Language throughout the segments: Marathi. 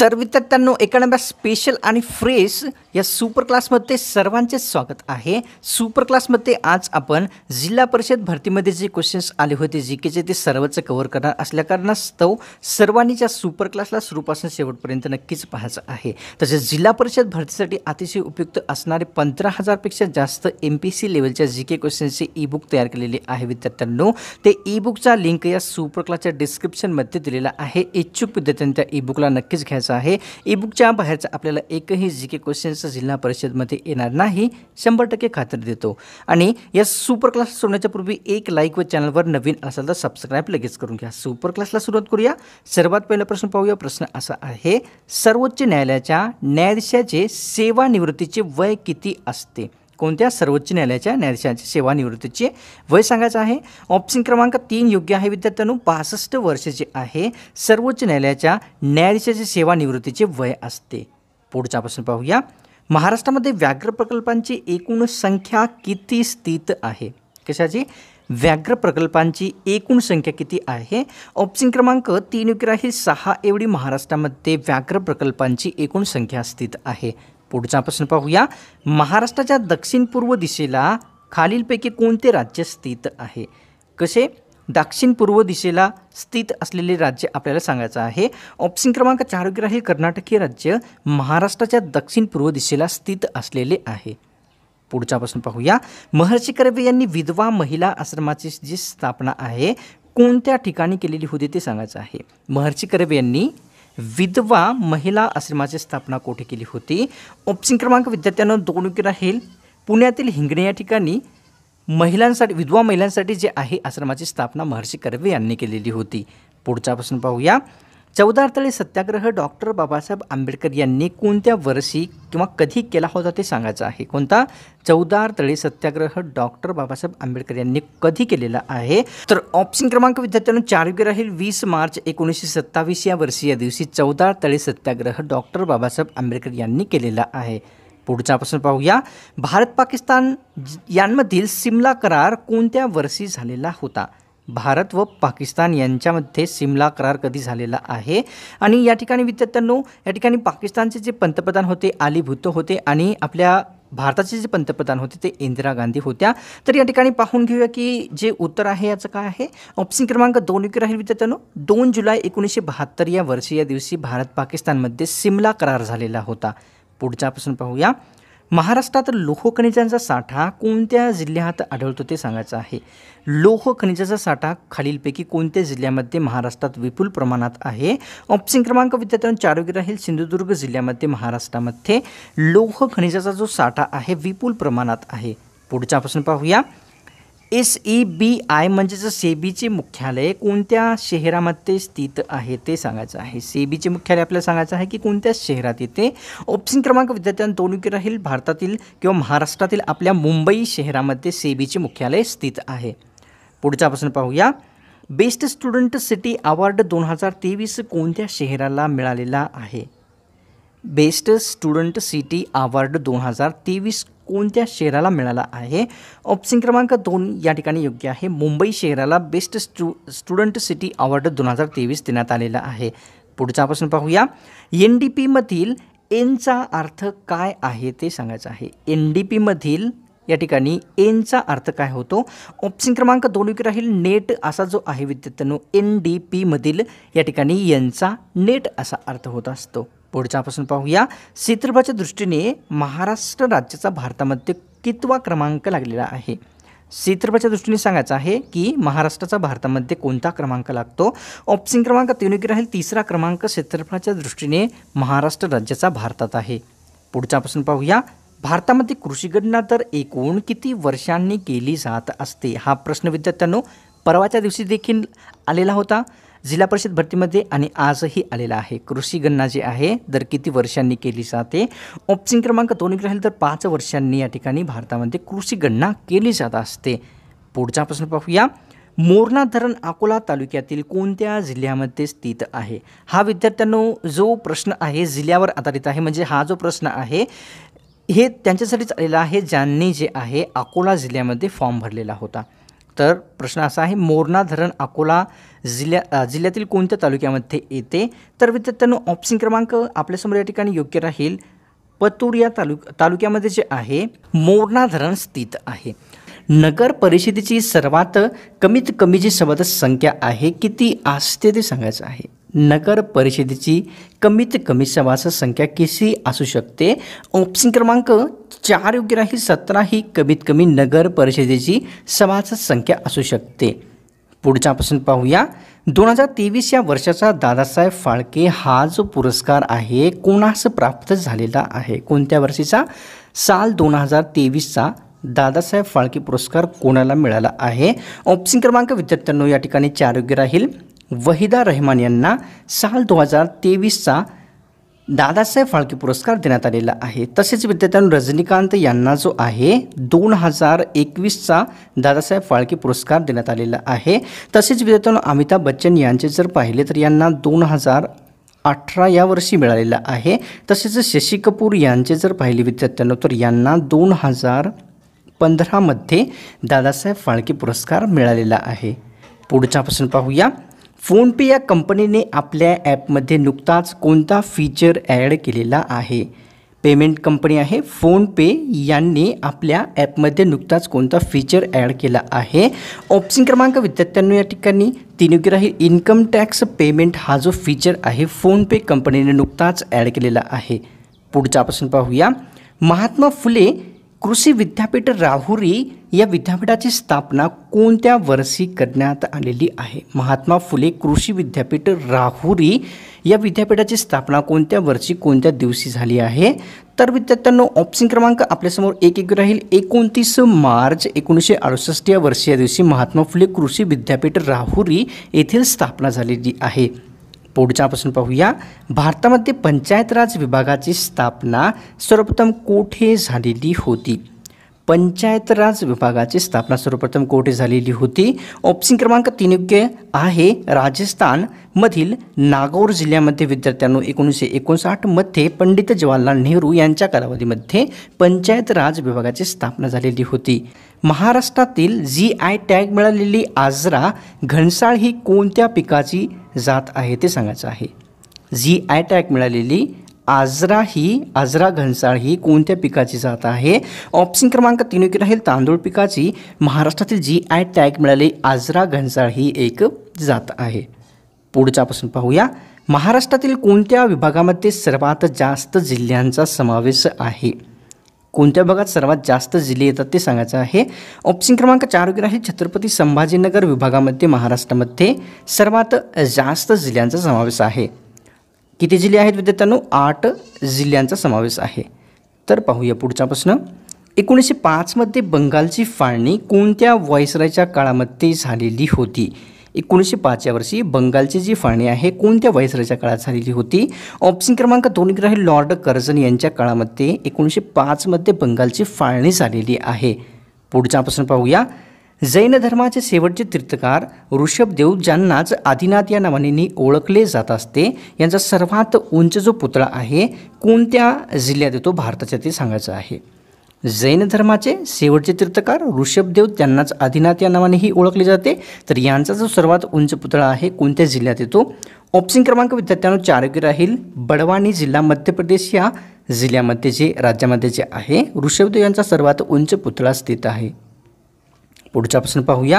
तर त्यांना एका स्पेशल आणि फ्रेश या सुपर क्लासमध्ये सर्वांचे स्वागत आहे सुपर क्लासमध्ये आज आपण जिल्हा परिषद भरतीमध्ये जे क्वेश्चन्स आले होते जी केचे ते सर्वच कव्हर करणार असल्या कारणास्तव सर्वांनी त्या सुपर क्लासला सुरूपासून शेवटपर्यंत नक्कीच पाहायचं आहे तसेच जिल्हा परिषद भरतीसाठी अतिशय उपयुक्त असणारे पंधरा हजारपेक्षा जास्त एम पी सी लेवलच्या जी के क्वेश्चन्सचे ई बुक तयार केलेले आहे विद्यार्थ्यांनो ते ई बुकचा लिंक या सुपर क्लासच्या डिस्क्रिप्शनमध्ये दिलेला आहे इच्छुक विद्यार्थ्यांनी त्या ई बुकला नक्कीच घ्यायचं आहे ई बुकच्या बाहेरचा आपल्याला एकही जी के क्वेश्चन्स जिल्हा जिल्हा परिषदमध्ये येणार नाही शंभर टक्के खात्री देतो आणि या सुपर क्लास सोडण्याच्या पूर्वी एक लाईक व चॅनलवर नवीन असाल तर सबस्क्राईब लगेच करून घ्या सुपर क्लासला सुरुवात करूया सर्वात पहिला प्रश्न पाहूया प्रश्न असा आहे सर्वोच्च न्यायालयाच्या न्यायाधीशाचे सेवानिवृत्तीचे वय किती असते कोणत्या सर्वोच्च न्यायालयाच्या न्यायाधीशांच्या सेवानिवृत्तीचे वय सांगायचं आहे ऑप्शन क्रमांक तीन योग्य आहे विद्यार्थ्यांनो पासष्ट वर्षाचे आहे सर्वोच्च न्यायालयाच्या न्यायाधीशाचे सेवानिवृत्तीचे वय असते पुढचा प्रश्न पाहूया महाराष्ट्रामध्ये व्याघ्र प्रकल्पांची एकूण संख्या किती स्थित आहे कशाची व्याघ्र प्रकल्पांची एकूण संख्या किती आहे ऑप्शन क्रमांक तीन विक्रा ही सहा एवढी महाराष्ट्रामध्ये व्याघ्र प्रकल्पांची एकूण संख्या स्थित आहे पुढचा प्रश्न पाहूया महाराष्ट्राच्या दक्षिण पूर्व दिशेला खालीलपैकी कोणते राज्य स्थित आहे कसे दक्षिण पूर्व दिशेला स्थित असलेले राज्य आपल्याला सांगायचं आहे ऑप्शन क्रमांक चारोगीरा हे कर्नाटकीय राज्य महाराष्ट्राच्या दक्षिण पूर्व दिशेला स्थित असलेले आहे प्रश्न पाहूया महर्षी कर्वे यांनी विधवा महिला आश्रमाची जी स्थापना आहे कोणत्या ठिकाणी केलेली होती ते सांगायचं आहे महर्षी कर्वे यांनी विधवा महिला आश्रमाची स्थापना कोठे केली होती ऑप्शन क्रमांक विद्यार्थ्यांना दोन राहील पुण्यातील हिंगणे या ठिकाणी महिलांसाठी विधवा महिलांसाठी जे आहे आश्रमाची स्थापना महर्षी कर्वे यांनी केलेली होती पुढचा प्रश्न पाहूया चौदा तळे सत्याग्रह डॉक्टर बाबासाहेब आंबेडकर यांनी कोणत्या वर्षी किंवा कधी केला होता ते सांगायचं आहे कोणता चौदा तळे सत्याग्रह डॉक्टर बाबासाहेब आंबेडकर यांनी कधी केलेला आहे तर ऑप्शन क्रमांक विद्यार्थ्यांना चार योग्य राहील वीस मार्च एकोणीसशे सत्तावीस या वर्षी या दिवशी चौदा तळे सत्याग्रह डॉक्टर बाबासाहेब आंबेडकर यांनी केलेला आहे पुढचा प्रश्न पाहूया भारत पाकिस्तान यांमधील सिमला करार कोणत्या वर्षी झालेला होता भारत व पाकिस्तान यांच्यामध्ये सिमला करार कधी झालेला आहे आणि या ठिकाणी विद्यार्थ्यांनो या ठिकाणी पाकिस्तानचे जे पंतप्रधान होते आली भुतो होते आणि आपल्या भारताचे जे पंतप्रधान होते ते इंदिरा गांधी होत्या तर या ठिकाणी पाहून घेऊया की जे उत्तर आहे याचं काय आहे ऑप्शन क्रमांक दोन योग्य राहील विद्यार्थ्यानो दोन जुलै एकोणीसशे बहात्तर या वर्षी या दिवशी भारत पाकिस्तानमध्ये सिमला करार झालेला होता पुढच्यापासून पाहूया महाराष्ट्रात लोह खनिजांचा साठा कोणत्या जिल्ह्यात आढळतो ते सांगायचं आहे लोह खनिजाचा साठा खालीलपैकी कोणत्या जिल्ह्यामध्ये महाराष्ट्रात विपुल प्रमाणात आहे ऑप्शन क्रमांक विद्यार्थ्यांना चारोगी राहील सिंधुदुर्ग जिल्ह्यामध्ये महाराष्ट्रामध्ये लोह खनिजाचा जो साठा आहे विपुल प्रमाणात आहे पुढच्यापासून पाहूया एस ई बी आय म्हणजेच सेबीचे मुख्यालय कोणत्या शहरामध्ये स्थित आहे ते सांगायचं आहे सेबीचे मुख्यालय आपल्याला सांगायचं आहे की कोणत्या शहरात येते ऑप्शन क्रमांक विद्यार्थ्यांना दोन्ही राहील भारतातील किंवा महाराष्ट्रातील आपल्या मुंबई शहरामध्ये सेबीचे मुख्यालय स्थित आहे पुढचा प्रश्न पाहूया बेस्ट स्टुडंट सिटी अवॉर्ड दोन हजार तेवीस कोणत्या शहराला मिळालेला आहे बेस्ट स्टुडंट सिटी अवॉर्ड दोन हजार तेवीस कोणत्या शहराला मिळाला आहे ऑप्शन क्रमांक दोन या ठिकाणी योग्य आहे मुंबई शहराला बेस्ट स्टू स्टुडंट सिटी अवॉर्ड दोन हजार तेवीस देण्यात आलेला आहे पुढचा प्रश्न पाहूया एन डी पीमधील एनचा अर्थ काय आहे ते सांगायचं आहे एन डी पीमधील या ठिकाणी एनचा अर्थ काय होतो ऑप्शन क्रमांक दोन योग्य राहील नेट असा जो आहे विद्यार्थ्यांनो एन डी पीमधील या ठिकाणी एनचा नेट असा अर्थ होत असतो पुढचा आपण पाहूया क्षेत्रफळाच्या दृष्टीने महाराष्ट्र राज्याचा भारतामध्ये कितवा क्रमांक लागलेला आहे क्षेत्रफळाच्या दृष्टीने सांगायचं आहे की महाराष्ट्राचा भारतामध्ये कोणता क्रमांक लागतो ऑप्शन क्रमांक तिनोगी राहील तिसरा क्रमांक क्षेत्रफळाच्या दृष्टीने महाराष्ट्र राज्याचा भारतात आहे पुढचा प्रश्न पाहूया भारतामध्ये कृषी गणना तर एकूण किती वर्षांनी केली जात असते हा प्रश्न विद्यार्थ्यांनो परवाच्या दिवशी देखील आलेला होता जिल्हा परिषद भरतीमध्ये आणि आजही आलेला आहे कृषी गणना जी आहे दर किती वर्षांनी केली जाते ऑप्शन क्रमांक दोन राहील तर पाच वर्षांनी या ठिकाणी भारतामध्ये कृषी गणना केली जात असते पुढचा प्रश्न पाहूया मोरणा धरण अकोला तालुक्यातील कोणत्या जिल्ह्यामध्ये स्थित आहे हा विद्यार्थ्यांनो जो प्रश्न आहे जिल्ह्यावर आधारित आहे म्हणजे हा जो प्रश्न आहे हे त्यांच्यासाठीच आलेला आहे ज्यांनी जे आहे अकोला जिल्ह्यामध्ये फॉर्म भरलेला होता तर प्रश्न असा आहे मोरणा धरण अकोला जिल्ह्या जिल्ह्यातील कोणत्या तालुक्यामध्ये येते तर विद्यार्थ्यांनो ऑप्शन क्रमांक आपल्यासमोर या ठिकाणी योग्य राहील पतूर या तालुक तालुक्यामध्ये जे आहे मोरणा धरण स्थित आहे नगर परिषदेची सर्वात कमीत कमी जी सदस्य संख्या आहे किती असते ते सांगायचं आहे नगर परिषदेची कमीत कमी संख्या किती असू शकते ऑप्शन क्रमांक चार योग्य राहील सतरा ही कमीत कमी नगर परिषदेची संख्या असू शकते पुढचा प्रश्न पाहूया दोन हजार तेवीस या वर्षाचा दादासाहेब फाळके हा जो पुरस्कार आहे कोणास प्राप्त झालेला आहे कोणत्या वर्षीचा साल दोन हजार तेवीसचा दादासाहेब फाळके पुरस्कार कोणाला मिळाला आहे ऑप्शन क्रमांक विद्यार्थ्यांनो या ठिकाणी चार योग्य राहील वहिदा रहमान यांना साल दोन हजार तेवीसचा दादासाहेब फाळके पुरस्कार देण्यात आलेला आहे तसेच विद्यार्थ्यांनो रजनीकांत यांना जो आहे दोन हजार एकवीसचा दादासाहेब फाळके पुरस्कार देण्यात आलेला आहे तसेच विद्यार्थ्यांनो अमिताभ बच्चन यांचे जर पाहिले तर यांना दोन हजार अठरा या वर्षी मिळालेला आहे तसेच शशी कपूर यांचे जर पाहिले विद्यार्थ्यांनो तर यांना दोन हजार पंधरामध्ये दादासाहेब फाळके पुरस्कार मिळालेला आहे पुढचा प्रश्न पाहूया फोनपे या कंपनीने आपल्या ॲपमध्ये नुकताच कोणता फीचर ॲड केलेला आहे पेमेंट कंपनी आहे फोनपे यांनी आपल्या ॲपमध्ये नुकताच कोणता फीचर ॲड केला आहे ऑप्शन क्रमांक विद्यार्थ्यांनो या ठिकाणी तिनुग्राही इन्कम टॅक्स पेमेंट हा जो फीचर आहे फोनपे कंपनीने नुकताच ॲड केलेला आहे पुढचा प्रश्न पाहूया महात्मा फुले कृषी विद्यापीठ राहुरी या विद्यापीठाची स्थापना कोणत्या वर्षी करण्यात आलेली आहे महात्मा फुले कृषी विद्यापीठ राहुरी या विद्यापीठाची स्थापना कोणत्या वर्षी कोणत्या दिवशी झाली आहे तर विद्यार्थ्यांनो ऑप्शन क्रमांक आपल्यासमोर एक एक राहील एकोणतीस मार्च एकोणीसशे अडुसष्ट या वर्षी या दिवशी महात्मा फुले कृषी विद्यापीठ राहुरी येथील स्थापना झालेली आहे पुढच्यापासून प्रश्न पाहूया भारतामध्ये पंचायत राज विभागाची स्थापना सर्वप्रथम कोठे झालेली होती पंचायत राज विभागाची स्थापना सर्वप्रथम कोठे झालेली होती ऑप्शन क्रमांक तीन योग्य आहे राजस्थान मधील नागौर जिल्ह्यामध्ये विद्यार्थ्यांनो एकोणीसशे एकोणसाठमध्ये पंडित जवाहरलाल नेहरू यांच्या कालावधीमध्ये पंचायत राज विभागाची स्थापना झालेली होती महाराष्ट्रातील जी आय टॅग मिळालेली आजरा घनसाळ ही कोणत्या पिकाची जात आहे ते सांगायचं आहे जी आय टॅग मिळालेली आजरा ही आजरा घनसाळ ही कोणत्या पिकाची जात आहे ऑप्शन क्रमांक तीन एक राहील तांदूळ पिकाची महाराष्ट्रातील जी आय टॅग मिळालेली आजरा घनसाळ ही एक जात आहे पुढच्यापासून पाहूया महाराष्ट्रातील कोणत्या विभागामध्ये सर्वात जास्त जिल्ह्यांचा समावेश आहे कोणत्या भागात सर्वात जास्त जिल्हे येतात ते सांगायचं आहे ऑप्शन क्रमांक चार वगैरे आहे छत्रपती संभाजीनगर विभागामध्ये महाराष्ट्रामध्ये सर्वात जास्त जिल्ह्यांचा समावेश आहे किती जिल्हे आहेत विद्यार्थ्यांनो आठ जिल्ह्यांचा समावेश आहे तर पाहूया पुढचा प्रश्न एकोणीसशे पाचमध्ये बंगालची फाळणी कोणत्या वॉयसरायच्या काळामध्ये झालेली होती एकोणीसशे पाच या वर्षी बंगालची जी फाळणी आहे कोणत्या वयसराच्या काळात झालेली होती ऑप्शन क्रमांक दोन ग्रह लॉर्ड कर्जन यांच्या काळामध्ये एकोणीसशे पाचमध्ये बंगालची फाळणी झालेली आहे पुढचा प्रश्न पाहूया जैन धर्माचे शेवटचे तीर्थकार ऋषभदेव ज्यांनाच आदिनाथ या नावाने ओळखले जात असते यांचा सर्वात उंच जो पुतळा आहे कोणत्या जिल्ह्यात येतो भारताच्या ते सांगायचं आहे जैन धर्माचे शेवटचे तीर्थकार ऋषभदेव त्यांनाच आदिनाथ या नावानेही ओळखले जाते तर यांचा जो सर्वात उंच पुतळा आहे कोणत्या जिल्ह्यात येतो ऑप्शन क्रमांक विद्यार्थ्यांना चारगी राहील बडवानी जिल्हा मध्य प्रदेश या जिल्ह्यामध्ये जे राज्यामध्ये जे आहे ऋषभदेव यांचा सर्वात उंच पुतळा स्थित आहे पुढचा प्रश्न पाहूया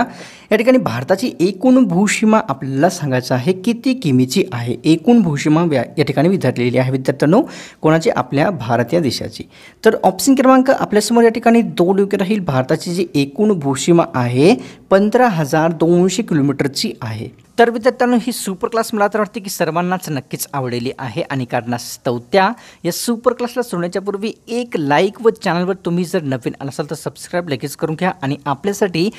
या ठिकाणी भारताची एकूण भूसीमा आपल्याला सांगायचं आहे किती किमीची आहे एकूण भूसीमा व्या या ठिकाणी विचारलेली आहे विद्यार्थ्यांनो कोणाची आपल्या भारत या देशाची तर ऑप्शन क्रमांक आपल्यासमोर या ठिकाणी दोन योग्य राहील भारताची जी एकूण भूसीमा आहे पंधरा हजार दोनशे किलोमीटरची आहे तर विद्यार्थ्यांनो ही सुपर क्लास मला तर वाटते की सर्वांनाच नक्कीच आवडलेली आहे आणि कारणास्तव त्या या सुपर क्लासला सोडण्याच्या एक लाईक व चॅनलवर तुम्ही जर नवीन असाल तर सबस्क्राईब लगेच करून घ्या आणि आपल्यासाठी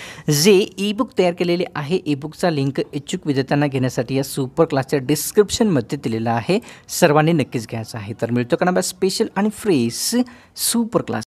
जे ई बुक तयार केलेले आहे ई बुकचा लिंक इच्छुक विद्यार्थ्यांना घेण्यासाठी या सुपर क्लासच्या डिस्क्रिप्शनमध्ये दिलेला आहे सर्वांनी नक्कीच घ्यायचं आहे तर मिळतो कारण स्पेशल आणि फ्रेश सुपर क्लास